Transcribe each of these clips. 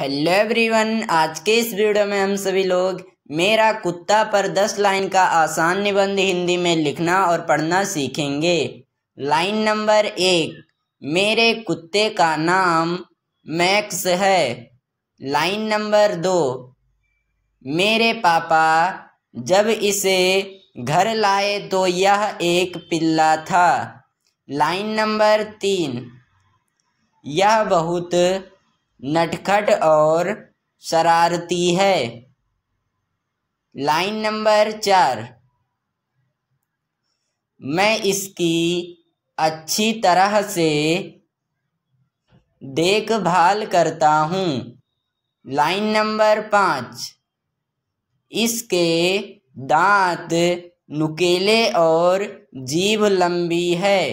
hello everyone आज के इस वीडियो में हम सभी लोग मेरा कुत्ता पर दस लाइन का आसान निबंध हिंदी में लिखना और पढ़ना सीखेंगे लाइन नंबर एक मेरे कुत्ते का नाम मैक्स है लाइन नंबर दो मेरे पापा जब इसे घर लाए तो यह एक पिल्ला था लाइन नंबर तीन यह बहुत नटखट और शरारती है लाइन नंबर चार मैं इसकी अच्छी तरह से देखभाल करता हूँ लाइन नंबर पाँच इसके दांत नुकेले और जीभ लंबी है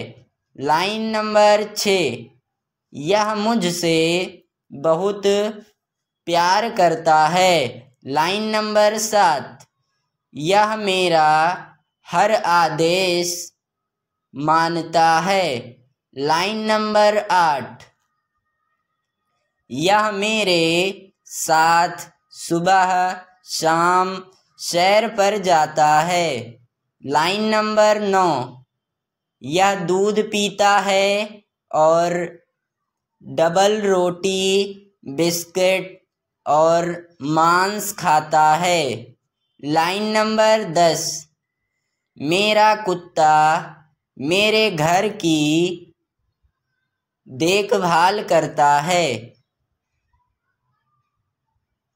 लाइन नंबर छ यह मुझसे बहुत प्यार करता है लाइन नंबर सात यह मेरा हर आदेश मानता है लाइन नंबर आठ यह मेरे साथ सुबह शाम शहर पर जाता है लाइन नंबर नौ यह दूध पीता है और डबल रोटी बिस्किट और मांस खाता है लाइन नंबर दस मेरा कुत्ता मेरे घर की देखभाल करता है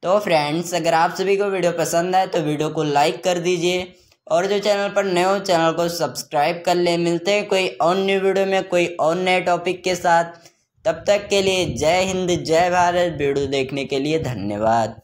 तो फ्रेंड्स अगर आप सभी को वीडियो पसंद आए तो वीडियो को लाइक कर दीजिए और जो चैनल पर नए हो चैनल को सब्सक्राइब कर ले मिलते हैं कोई और न्यू वीडियो में कोई और नए टॉपिक के साथ तब तक के लिए जय हिंद जय भारत वीडियो देखने के लिए धन्यवाद